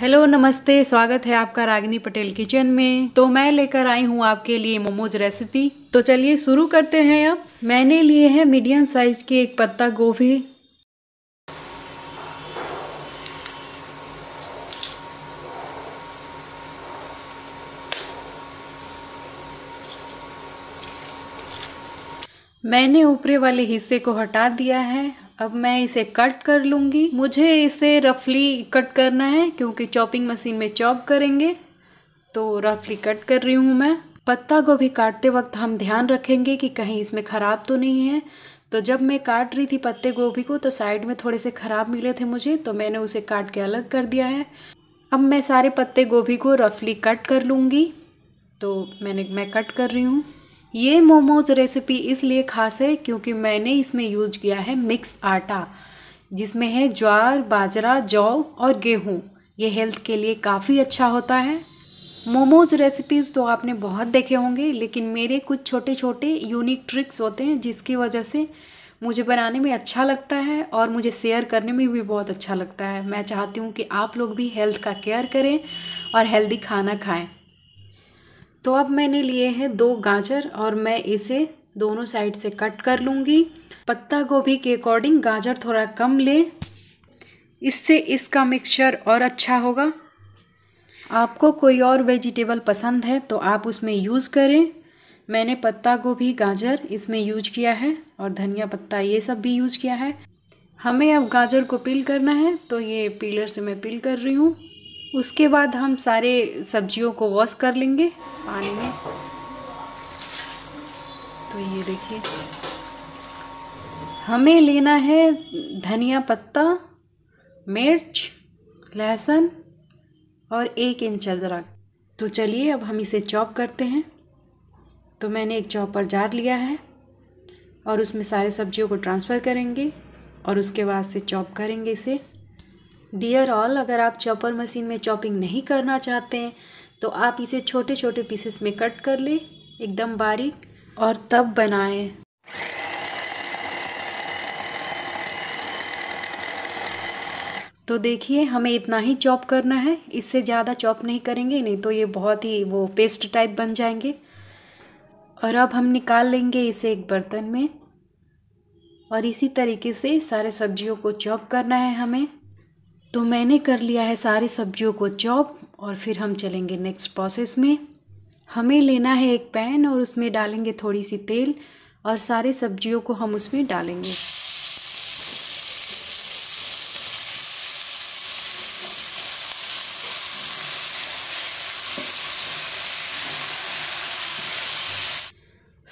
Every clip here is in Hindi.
हेलो नमस्ते स्वागत है आपका रागिनी पटेल किचन में तो मैं लेकर आई हूँ आपके लिए मोमोज रेसिपी तो चलिए शुरू करते हैं अब मैंने लिए हैं मीडियम साइज के एक पत्ता गोभी मैंने ऊपरी वाले हिस्से को हटा दिया है अब मैं इसे कट कर लूँगी मुझे इसे रफली कट करना है क्योंकि चॉपिंग मशीन में चॉप करेंगे तो रफली कट कर रही हूँ मैं पत्ता गोभी काटते वक्त हम ध्यान रखेंगे कि कहीं इसमें ख़राब तो नहीं है तो जब मैं काट रही थी पत्ते गोभी को तो साइड में थोड़े से ख़राब मिले थे मुझे तो मैंने उसे काट के अलग कर दिया है अब मैं सारे पत्ते गोभी को रफली कट कर लूँगी तो मैंने मैं कट कर रही हूँ ये मोमोज रेसिपी इसलिए खास है क्योंकि मैंने इसमें यूज किया है मिक्स आटा जिसमें है ज्वार बाजरा जौ और गेहूँ ये हेल्थ के लिए काफ़ी अच्छा होता है मोमोज रेसिपीज़ तो आपने बहुत देखे होंगे लेकिन मेरे कुछ छोटे छोटे यूनिक ट्रिक्स होते हैं जिसकी वजह से मुझे बनाने में अच्छा लगता है और मुझे शेयर करने में भी बहुत अच्छा लगता है मैं चाहती हूँ कि आप लोग भी हेल्थ का केयर करें और हेल्दी खाना खाएं तो अब मैंने लिए हैं दो गाजर और मैं इसे दोनों साइड से कट कर लूँगी पत्ता गोभी के अकॉर्डिंग गाजर थोड़ा कम लें इससे इसका मिक्सचर और अच्छा होगा आपको कोई और वेजिटेबल पसंद है तो आप उसमें यूज़ करें मैंने पत्ता गोभी गाजर इसमें यूज किया है और धनिया पत्ता ये सब भी यूज किया है हमें अब गाजर को पील करना है तो ये पीलर से मैं पील कर रही हूँ उसके बाद हम सारे सब्जियों को वॉश कर लेंगे पानी में तो ये देखिए हमें लेना है धनिया पत्ता मिर्च लहसुन और एक इंच अदरक तो चलिए अब हम इसे चॉप करते हैं तो मैंने एक चॉपर जार लिया है और उसमें सारे सब्जियों को ट्रांसफ़र करेंगे और उसके बाद से चॉप करेंगे इसे डियर ऑल अगर आप चॉपर मशीन में चॉपिंग नहीं करना चाहते हैं तो आप इसे छोटे छोटे पीसेस में कट कर लें एकदम बारीक और तब बनाएं तो देखिए हमें इतना ही चॉप करना है इससे ज़्यादा चॉप नहीं करेंगे नहीं तो ये बहुत ही वो पेस्ट टाइप बन जाएंगे और अब हम निकाल लेंगे इसे एक बर्तन में और इसी तरीके से सारे सब्जियों को चॉप करना है हमें तो मैंने कर लिया है सारी सब्जियों को चॉप और फिर हम चलेंगे नेक्स्ट प्रोसेस में हमें लेना है एक पैन और उसमें डालेंगे थोड़ी सी तेल और सारे सब्जियों को हम उसमें डालेंगे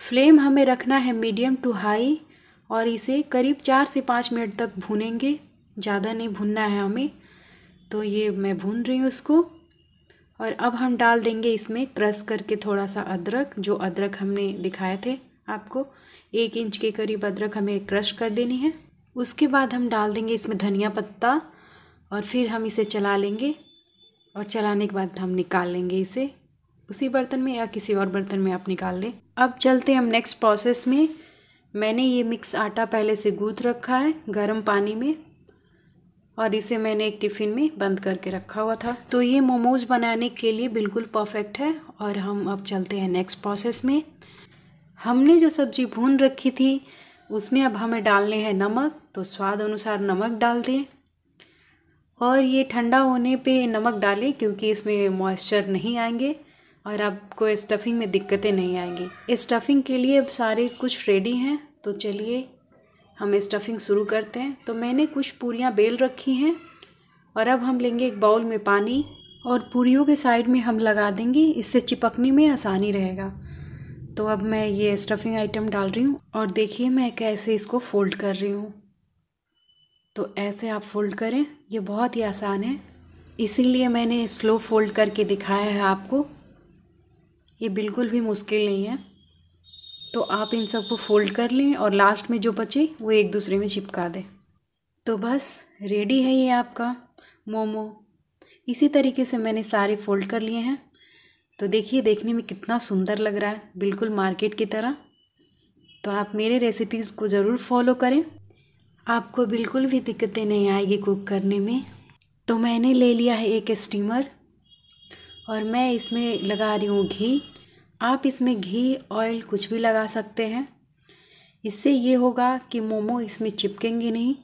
फ्लेम हमें रखना है मीडियम टू हाई और इसे करीब चार से पाँच मिनट तक भूनेंगे ज़्यादा नहीं भूनना है हमें तो ये मैं भून रही हूँ इसको और अब हम डाल देंगे इसमें क्रश करके थोड़ा सा अदरक जो अदरक हमने दिखाए थे आपको एक इंच के करीब अदरक हमें क्रश कर देनी है उसके बाद हम डाल देंगे इसमें धनिया पत्ता और फिर हम इसे चला लेंगे और चलाने के बाद हम निकाल लेंगे इसे उसी बर्तन में या किसी और बर्तन में आप निकाल लें अब चलते हम नेक्स्ट प्रोसेस में मैंने ये मिक्स आटा पहले से गूँथ रखा है गर्म पानी में और इसे मैंने एक टिफ़िन में बंद करके रखा हुआ था तो ये मोमोज़ बनाने के लिए बिल्कुल परफेक्ट है और हम अब चलते हैं नेक्स्ट प्रोसेस में हमने जो सब्ज़ी भून रखी थी उसमें अब हमें डालने हैं नमक तो स्वाद अनुसार नमक डाल दें और ये ठंडा होने पे नमक डालें क्योंकि इसमें मॉइस्चर नहीं आएंगे और आपको स्टफिंग में दिक्कतें नहीं आएंगी स्टफिंग के लिए अब सारे कुछ रेडी हैं तो चलिए हम स्टफिंग शुरू करते हैं तो मैंने कुछ पूरियाँ बेल रखी हैं और अब हम लेंगे एक बाउल में पानी और पूरियों के साइड में हम लगा देंगे इससे चिपकने में आसानी रहेगा तो अब मैं ये स्टफिंग आइटम डाल रही हूँ और देखिए मैं कैसे इसको फोल्ड कर रही हूँ तो ऐसे आप फोल्ड करें ये बहुत ही आसान है इसीलिए मैंने स्लो फोल्ड करके दिखाया है आपको ये बिल्कुल भी मुश्किल नहीं है तो आप इन सबको फोल्ड कर लें और लास्ट में जो बचे वो एक दूसरे में चिपका दें तो बस रेडी है ये आपका मोमो इसी तरीके से मैंने सारे फोल्ड कर लिए हैं तो देखिए देखने में कितना सुंदर लग रहा है बिल्कुल मार्केट की तरह तो आप मेरे रेसिपीज़ को ज़रूर फॉलो करें आपको बिल्कुल भी दिक्कतें नहीं आएगी कुक करने में तो मैंने ले लिया है एक स्टीमर और मैं इसमें लगा रही हूँ घी आप इसमें घी ऑयल कुछ भी लगा सकते हैं इससे ये होगा कि मोमो इसमें चिपकेंगे नहीं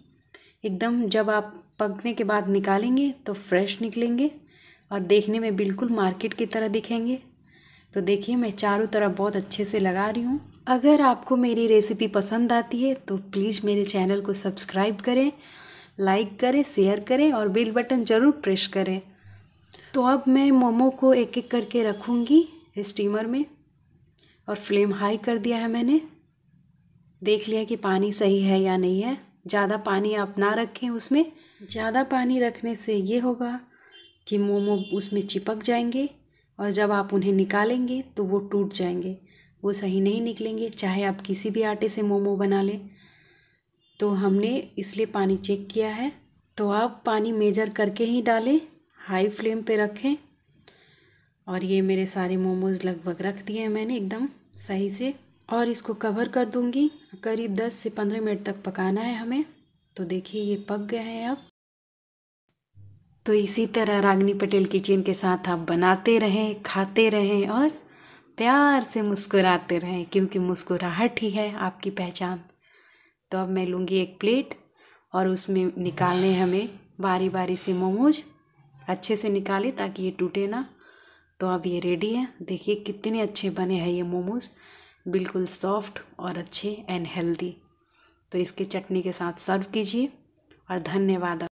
एकदम जब आप पकने के बाद निकालेंगे तो फ्रेश निकलेंगे और देखने में बिल्कुल मार्केट की तरह दिखेंगे तो देखिए मैं चारों तरफ बहुत अच्छे से लगा रही हूँ अगर आपको मेरी रेसिपी पसंद आती है तो प्लीज़ मेरे चैनल को सब्सक्राइब करें लाइक करें शेयर करें और बेल बटन ज़रूर प्रेस करें तो अब मैं मोमो को एक एक करके रखूँगी स्टीमर में और फ्लेम हाई कर दिया है मैंने देख लिया कि पानी सही है या नहीं है ज़्यादा पानी आप ना रखें उसमें ज़्यादा पानी रखने से ये होगा कि मोमो उसमें चिपक जाएंगे और जब आप उन्हें निकालेंगे तो वो टूट जाएंगे वो सही नहीं निकलेंगे चाहे आप किसी भी आटे से मोमो बना लें तो हमने इसलिए पानी चेक किया है तो आप पानी मेजर करके ही डालें हाई फ्लेम पे रखें और ये मेरे सारे मोमोज़ लगभग रख दिए हैं मैंने एकदम सही से और इसको कवर कर दूंगी करीब दस से पंद्रह मिनट तक पकाना है हमें तो देखिए ये पक गए हैं अब तो इसी तरह रागनी पटेल किचन के साथ आप बनाते रहें खाते रहें और प्यार से मुस्कुराते रहें क्योंकि मुस्कुराहट ही है आपकी पहचान तो अब मैं लूँगी एक प्लेट और उसमें निकालने हमें बारी बारी से मोमोज अच्छे से निकाले ताकि ये टूटे ना तो अब ये रेडी है देखिए कितने अच्छे बने हैं ये मोमोज़ बिल्कुल सॉफ्ट और अच्छे एंड हेल्दी तो इसके चटनी के साथ सर्व कीजिए और धन्यवाद